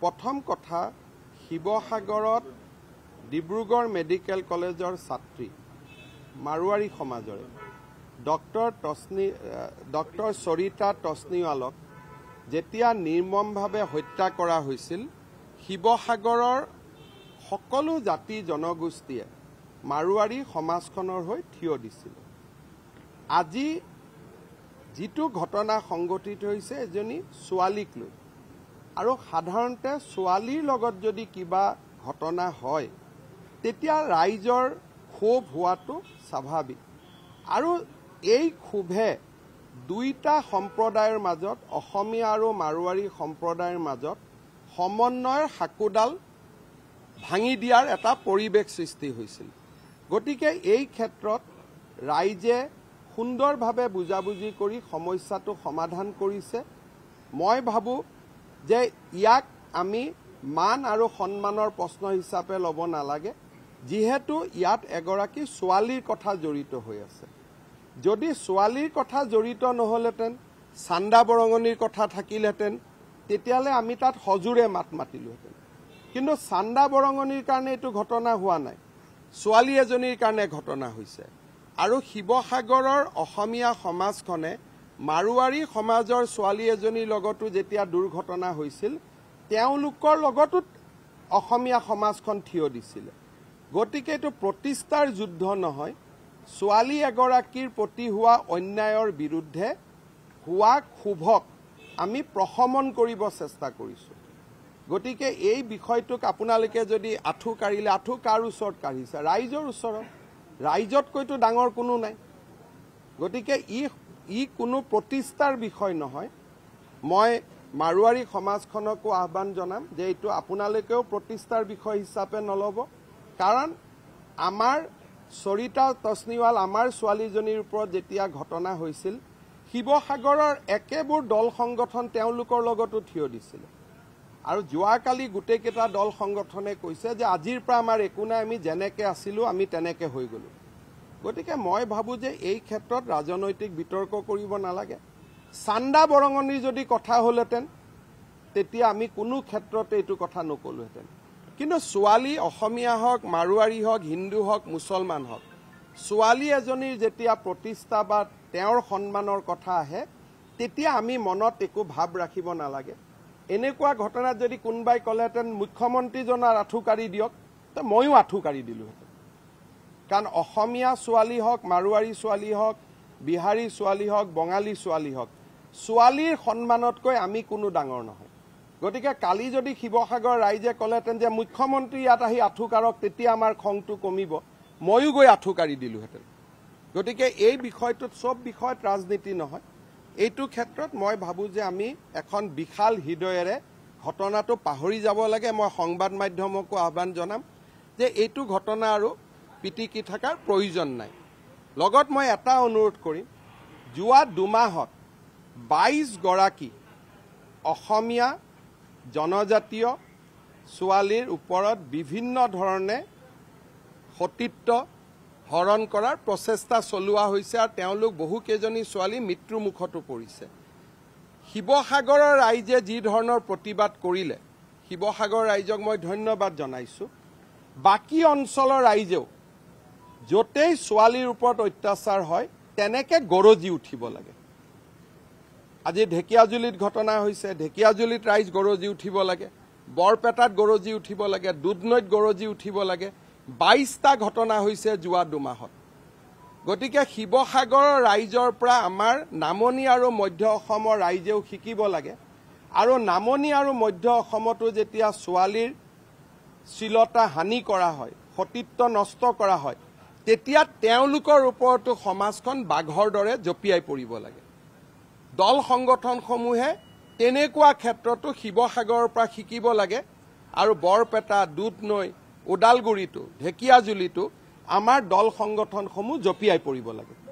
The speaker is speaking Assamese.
প্ৰথম কথা শিৱসাগৰত ডিব্ৰুগড় মেডিকেল কলেজৰ ছাত্ৰী মাৰোৱাৰী সমাজৰে ডক্টৰ টচনি ডক্টৰ চৰিতা টচনিৱালক যেতিয়া নিৰ্মমভাৱে হত্যা কৰা হৈছিল শিৱসাগৰৰ সকলো জাতি জনগোষ্ঠীয়ে মাৰোৱাৰী সমাজখনৰ হৈ থিয় দিছিল আজি যিটো ঘটনা সংঘটিত হৈছে এজনী ছোৱালীক লৈ আৰু সাধাৰণতে ছোৱালীৰ লগত যদি কিবা ঘটনা হয় তেতিয়া ৰাইজৰ ক্ষোভ হোৱাটো স্বাভাৱিক আৰু এই ক্ষোভে দুইটা সম্প্ৰদায়ৰ মাজত অসমীয়া আৰু মাৰোৱাৰী সম্প্ৰদায়ৰ মাজত সমন্বয়ৰ সাকোডাল ভাঙি দিয়াৰ এটা পৰিৱেশ সৃষ্টি হৈছিল গতিকে এই ক্ষেত্ৰত ৰাইজে সুন্দৰভাৱে বুজাবুজি কৰি সমস্যাটো সমাধান কৰিছে মই ভাবোঁ যে ইয়াক আমি মান আৰু সন্মানৰ প্ৰশ্ন হিচাপে ল'ব নালাগে যিহেতু ইয়াত এগৰাকী ছোৱালীৰ কথা জড়িত হৈ আছে যদি ছোৱালীৰ কথা জড়িত নহ'লহেঁতেন চান্দা বৰঙণিৰ কথা থাকিলহেঁতেন তেতিয়াহ'লে আমি তাত সজোৰে মাত মাতিলোহেঁতেন কিন্তু চান্দা বৰঙণিৰ কাৰণে এইটো ঘটনা হোৱা নাই ছোৱালী এজনীৰ কাৰণে ঘটনা হৈছে আৰু শিৱসাগৰৰ অসমীয়া সমাজখনে মাৰোৱাৰী সমাজৰ ছোৱালী এজনীৰ লগতো যেতিয়া দুৰ্ঘটনা হৈছিল তেওঁলোকৰ লগতো অসমীয়া সমাজখন থিয় দিছিলে গতিকে এইটো প্ৰতিষ্ঠাৰ যুদ্ধ নহয় ছোৱালী এগৰাকীৰ প্ৰতি হোৱা অন্যায়ৰ বিৰুদ্ধে হোৱা ক্ষোভক আমি প্ৰশমন কৰিব চেষ্টা কৰিছোঁ গতিকে এই বিষয়টোক আপোনালোকে যদি আঁঠু কাঢ়িলে আঁঠু কাৰ ওচৰত কাঢ়িছে ৰাইজৰ ওচৰত ৰাইজতকৈতো ডাঙৰ কোনো নাই গতিকে ই ই কোনো প্ৰতিষ্ঠাৰ বিষয় নহয় মই মাৰোৱাৰী সমাজখনকো আহ্বান জনাম যে এইটো আপোনালোকেও প্ৰতিষ্ঠাৰ বিষয় হিচাপে নলব কাৰণ আমাৰ চৰিতা তছনিৱাল আমাৰ ছোৱালীজনীৰ ওপৰত যেতিয়া ঘটনা হৈছিল শিৱসাগৰৰ একেবোৰ দল সংগঠন তেওঁলোকৰ লগতো থিয় দিছিলে আৰু যোৱাকালি গোটেইকেইটা দল সংগঠনে কৈছে যে আজিৰ পৰা আমাৰ একো নাই আমি যেনেকৈ আছিলোঁ আমি তেনেকৈ হৈ গলোঁ গতিকে মই ভাবোঁ যে এই ক্ষেত্ৰত ৰাজনৈতিক বিতৰ্ক কৰিব নালাগে চান্দা বৰঙণিৰ যদি কথা হলহেঁতেন তেতিয়া আমি কোনো ক্ষেত্ৰতে এইটো কথা নকলোহেঁতেন কিন্তু ছোৱালী অসমীয়া হওক মাৰোৱাৰী হওক হিন্দু হওক মুছলমান হওক ছোৱালী এজনীৰ যেতিয়া প্ৰতিষ্ঠা বা তেওঁৰ সন্মানৰ কথা আহে তেতিয়া আমি মনত একো ভাৱ ৰাখিব নালাগে এনেকুৱা ঘটনাত যদি কোনোবাই ক'লেহেঁতেন মুখ্যমন্ত্ৰীজনাৰ আঁঠুকাঢ়ি দিয়ক তে ময়ো আঁঠু কাঢ়ি দিলোঁহেঁতেন কাৰণ অসমীয়া ছোৱালী হওক মাৰোৱাৰী ছোৱালী হওক বিহাৰী ছোৱালী হওক বঙালী ছোৱালী হওক ছোৱালীৰ সন্মানতকৈ আমি কোনো ডাঙৰ নহয় গতিকে কালি যদি শিৱসাগৰ ৰাইজে ক'লেহেঁতেন যে মুখ্যমন্ত্ৰী ইয়াত আহি আঁঠু কাঢ়ক তেতিয়া আমাৰ খংটো কমিব ময়ো গৈ আঁঠু কাঢ়ি দিলোহেঁতেন গতিকে এই বিষয়টোত চব বিষয়ত ৰাজনীতি নহয় এইটো ক্ষেত্ৰত মই ভাবোঁ যে আমি এখন বিশাল হৃদয়েৰে ঘটনাটো পাহৰি যাব লাগে মই সংবাদ মাধ্যমকো আহ্বান জনাম যে এইটো ঘটনা আৰু পিটিকি থকাৰ প্ৰয়োজন নাই লগত মই এটা অনুৰোধ কৰিম যোৱা দুমাহত বাইছগৰাকী অসমীয়া জনজাতীয় ছোৱালীৰ ওপৰত বিভিন্ন ধৰণে সতীত্ব হৰণ কৰাৰ প্ৰচেষ্টা চলোৱা হৈছে আৰু তেওঁলোক বহুকেইজনী ছোৱালী মৃত্যুমুখতো পৰিছে শিৱসাগৰৰ ৰাইজে যি ধৰণৰ প্ৰতিবাদ কৰিলে শিৱসাগৰ ৰাইজক মই ধন্যবাদ জনাইছোঁ বাকী অঞ্চলৰ ৰাইজেও য'তেই ছোৱালীৰ ওপৰত অত্যাচাৰ হয় তেনেকৈ গৰজি উঠিব লাগে আজি ঢেকীয়াজুলিত ঘটনা হৈছে ঢেকীয়াজুলিত ৰাইজ গৰজি উঠিব লাগে বৰপেটাত গৰজি উঠিব লাগে দুধনৈত গৰজি উঠিব লাগে বাইছটা ঘটনা হৈছে যোৱা দুমাহত গতিকে শিৱসাগৰৰ ৰাইজৰ পৰা আমাৰ নামনি আৰু মধ্য অসমৰ ৰাইজেও শিকিব লাগে আৰু নামনি আৰু মধ্য অসমতো যেতিয়া ছোৱালীৰ শ্লীলতা হানি কৰা হয় সতীত্ব নষ্ট কৰা হয় তেতিয়া তেওঁলোকৰ ওপৰতো সমাজখন বাঘৰ দৰে জঁপিয়াই পৰিব লাগে দল সংগঠনসমূহে তেনেকুৱা ক্ষেত্ৰতো শিৱসাগৰৰ পৰা শিকিব লাগে আৰু বৰপেটা নৈ ওদালগুৰিটো ঢেকীয়াজুলিটো আমাৰ দল সংগঠনসমূহ জঁপিয়াই পৰিব লাগে